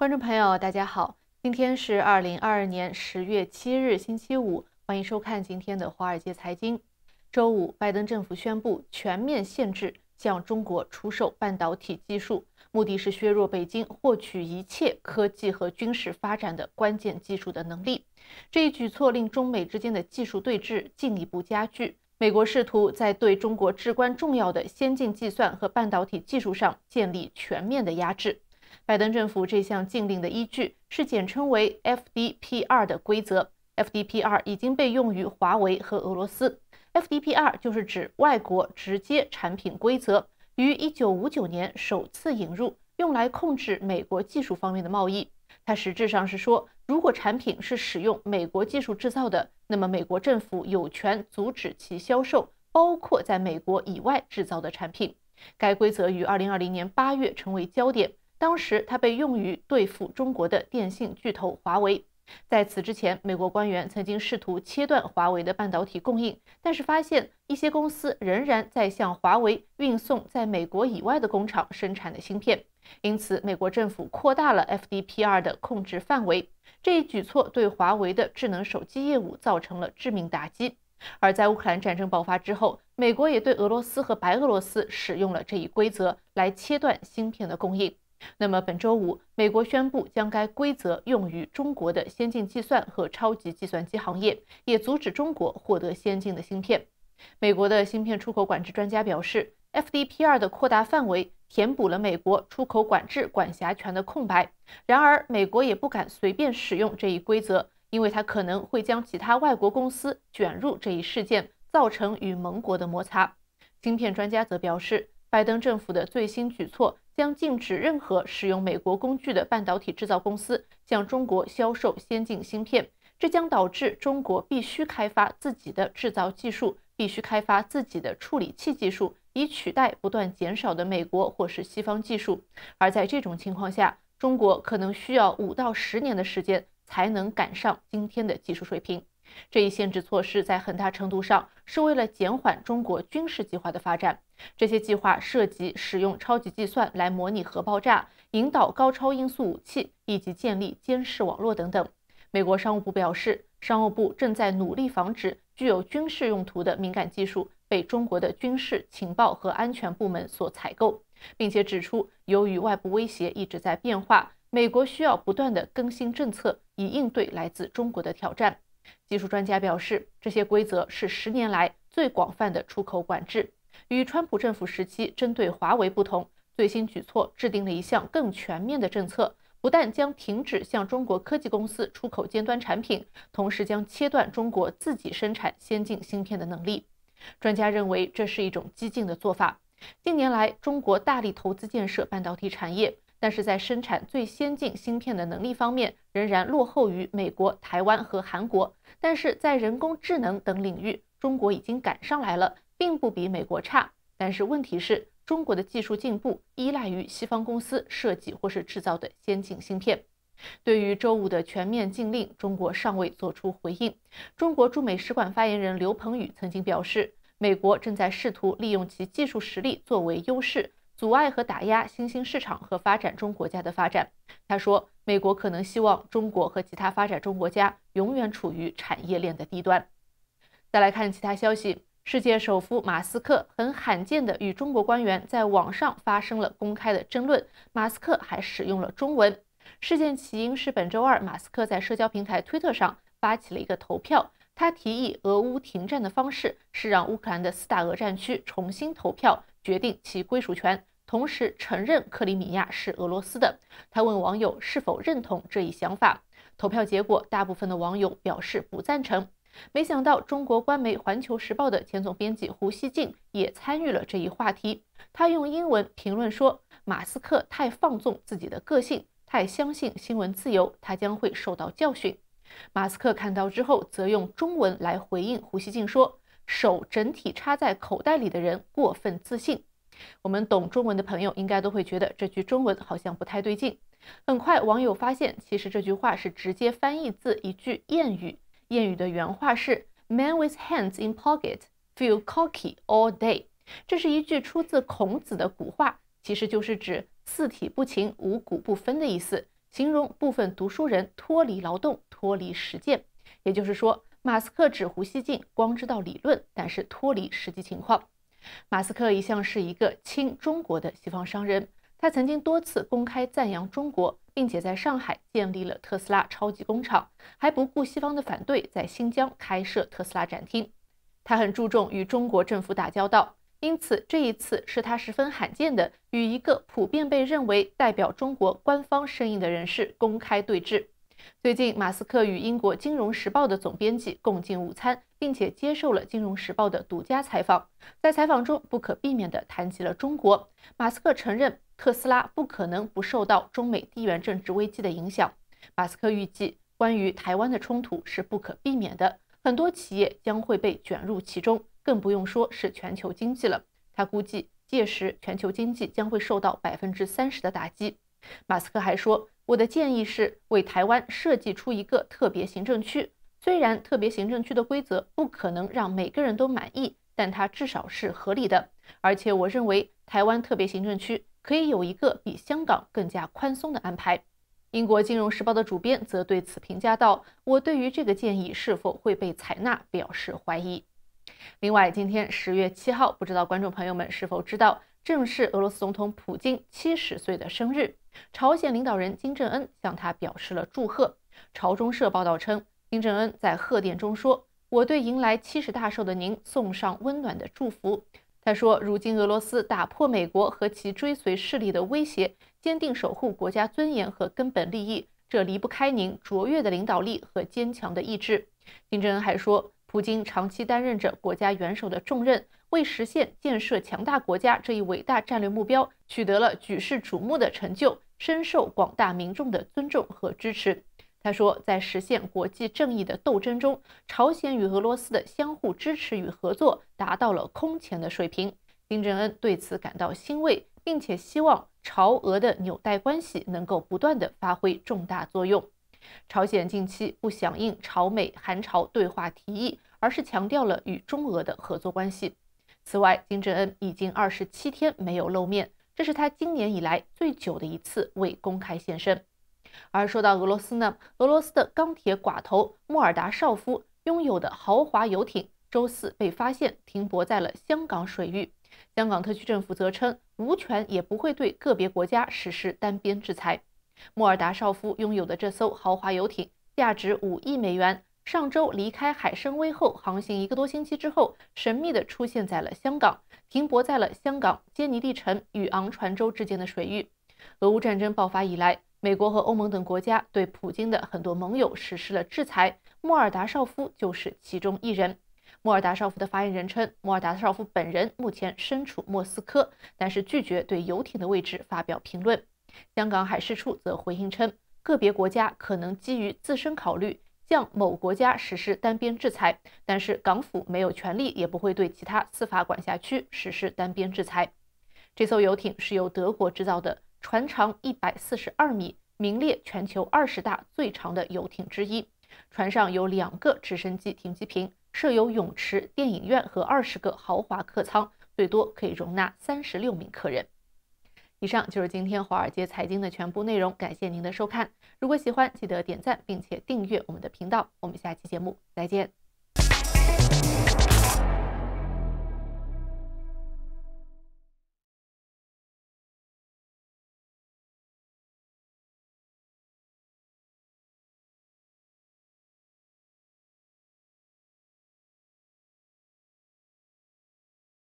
观众朋友，大家好，今天是二零二二年十月七日，星期五，欢迎收看今天的《华尔街财经》。周五，拜登政府宣布全面限制向中国出售半导体技术，目的是削弱北京获取一切科技和军事发展的关键技术的能力。这一举措令中美之间的技术对峙进一步加剧，美国试图在对中国至关重要的先进计算和半导体技术上建立全面的压制。拜登政府这项禁令的依据是简称为 FDP r 的规则。FDP r 已经被用于华为和俄罗斯。FDP r 就是指外国直接产品规则，于一九五九年首次引入，用来控制美国技术方面的贸易。它实质上是说，如果产品是使用美国技术制造的，那么美国政府有权阻止其销售，包括在美国以外制造的产品。该规则于二零二零年八月成为焦点。当时，它被用于对付中国的电信巨头华为。在此之前，美国官员曾经试图切断华为的半导体供应，但是发现一些公司仍然在向华为运送在美国以外的工厂生产的芯片。因此，美国政府扩大了 FDPR 的控制范围。这一举措对华为的智能手机业务造成了致命打击。而在乌克兰战争爆发之后，美国也对俄罗斯和白俄罗斯使用了这一规则来切断芯片的供应。那么，本周五，美国宣布将该规则用于中国的先进计算和超级计算机行业，也阻止中国获得先进的芯片。美国的芯片出口管制专家表示，FDPR 的扩大范围填补了美国出口管制管辖权的空白。然而，美国也不敢随便使用这一规则，因为它可能会将其他外国公司卷入这一事件，造成与盟国的摩擦。芯片专家则表示，拜登政府的最新举措。将禁止任何使用美国工具的半导体制造公司向中国销售先进芯片。这将导致中国必须开发自己的制造技术，必须开发自己的处理器技术，以取代不断减少的美国或是西方技术。而在这种情况下，中国可能需要五到十年的时间才能赶上今天的技术水平。这一限制措施在很大程度上是为了减缓中国军事计划的发展。这些计划涉及使用超级计算来模拟核爆炸、引导高超音速武器以及建立监视网络等等。美国商务部表示，商务部正在努力防止具有军事用途的敏感技术被中国的军事情报和安全部门所采购，并且指出，由于外部威胁一直在变化，美国需要不断地更新政策以应对来自中国的挑战。技术专家表示，这些规则是十年来最广泛的出口管制。与川普政府时期针对华为不同，最新举措制定了一项更全面的政策，不但将停止向中国科技公司出口尖端产品，同时将切断中国自己生产先进芯片的能力。专家认为，这是一种激进的做法。近年来，中国大力投资建设半导体产业。但是在生产最先进芯片的能力方面，仍然落后于美国、台湾和韩国。但是在人工智能等领域，中国已经赶上来了，并不比美国差。但是问题是中国的技术进步依赖于西方公司设计或是制造的先进芯片。对于周五的全面禁令，中国尚未作出回应。中国驻美使馆发言人刘鹏宇曾经表示，美国正在试图利用其技术实力作为优势。阻碍和打压新兴市场和发展中国家的发展，他说，美国可能希望中国和其他发展中国家永远处于产业链的低端。再来看其他消息，世界首富马斯克很罕见的与中国官员在网上发生了公开的争论，马斯克还使用了中文。事件起因是本周二，马斯克在社交平台推特上发起了一个投票，他提议俄乌停战的方式是让乌克兰的四大俄战区重新投票决定其归属权。同时承认克里米亚是俄罗斯的。他问网友是否认同这一想法，投票结果大部分的网友表示不赞成。没想到中国官媒《环球时报》的前总编辑胡锡进也参与了这一话题。他用英文评论说：“马斯克太放纵自己的个性，太相信新闻自由，他将会受到教训。”马斯克看到之后则用中文来回应胡锡进说：“手整体插在口袋里的人过分自信。”我们懂中文的朋友应该都会觉得这句中文好像不太对劲。很快，网友发现，其实这句话是直接翻译自一句谚语。谚语的原话是 “Man with hands in pocket feel cocky all day”。这是一句出自孔子的古话，其实就是指四体不勤、五谷不分的意思，形容部分读书人脱离劳动、脱离实践。也就是说，马斯克指胡锡进，光知道理论，但是脱离实际情况。马斯克一向是一个亲中国的西方商人，他曾经多次公开赞扬中国，并且在上海建立了特斯拉超级工厂，还不顾西方的反对，在新疆开设特斯拉展厅。他很注重与中国政府打交道，因此这一次是他十分罕见的与一个普遍被认为代表中国官方声音的人士公开对峙。最近，马斯克与英国《金融时报》的总编辑共进午餐，并且接受了《金融时报》的独家采访。在采访中，不可避免地谈及了中国。马斯克承认，特斯拉不可能不受到中美地缘政治危机的影响。马斯克预计，关于台湾的冲突是不可避免的，很多企业将会被卷入其中，更不用说是全球经济了。他估计，届时全球经济将会受到百分之三十的打击。马斯克还说。我的建议是为台湾设计出一个特别行政区，虽然特别行政区的规则不可能让每个人都满意，但它至少是合理的。而且我认为台湾特别行政区可以有一个比香港更加宽松的安排。英国《金融时报》的主编则对此评价道：“我对于这个建议是否会被采纳表示怀疑。”另外，今天十月七号，不知道观众朋友们是否知道。正是俄罗斯总统普京七十岁的生日，朝鲜领导人金正恩向他表示了祝贺。朝中社报道称，金正恩在贺电中说：“我对迎来七十大寿的您送上温暖的祝福。”他说：“如今俄罗斯打破美国和其追随势力的威胁，坚定守护国家尊严和根本利益，这离不开您卓越的领导力和坚强的意志。”金正恩还说。普京长期担任着国家元首的重任，为实现建设强大国家这一伟大战略目标，取得了举世瞩目的成就，深受广大民众的尊重和支持。他说，在实现国际正义的斗争中，朝鲜与俄罗斯的相互支持与合作达到了空前的水平。金正恩对此感到欣慰，并且希望朝俄的纽带关系能够不断地发挥重大作用。朝鲜近期不响应朝美韩朝对话提议，而是强调了与中俄的合作关系。此外，金正恩已经二十七天没有露面，这是他今年以来最久的一次未公开现身。而说到俄罗斯呢，俄罗斯的钢铁寡头莫尔达绍夫拥有的豪华游艇周四被发现停泊在了香港水域，香港特区政府则称无权也不会对个别国家实施单边制裁。莫尔达绍夫拥有的这艘豪华游艇价值五亿美元。上周离开海参崴后，航行一个多星期之后，神秘地出现在了香港，停泊在了香港坚尼地城与昂船洲之间的水域。俄乌战争爆发以来，美国和欧盟等国家对普京的很多盟友实施了制裁，莫尔达绍夫就是其中一人。莫尔达绍夫的发言人称，莫尔达绍夫本人目前身处莫斯科，但是拒绝对游艇的位置发表评论。香港海事处则回应称，个别国家可能基于自身考虑向某国家实施单边制裁，但是港府没有权利，也不会对其他司法管辖区实施单边制裁。这艘游艇是由德国制造的，船长一百四十二米，名列全球二十大最长的游艇之一。船上有两个直升机停机坪，设有泳池、电影院和二十个豪华客舱，最多可以容纳三十六名客人。以上就是今天华尔街财经的全部内容，感谢您的收看。如果喜欢，记得点赞并且订阅我们的频道。我们下期节目再见。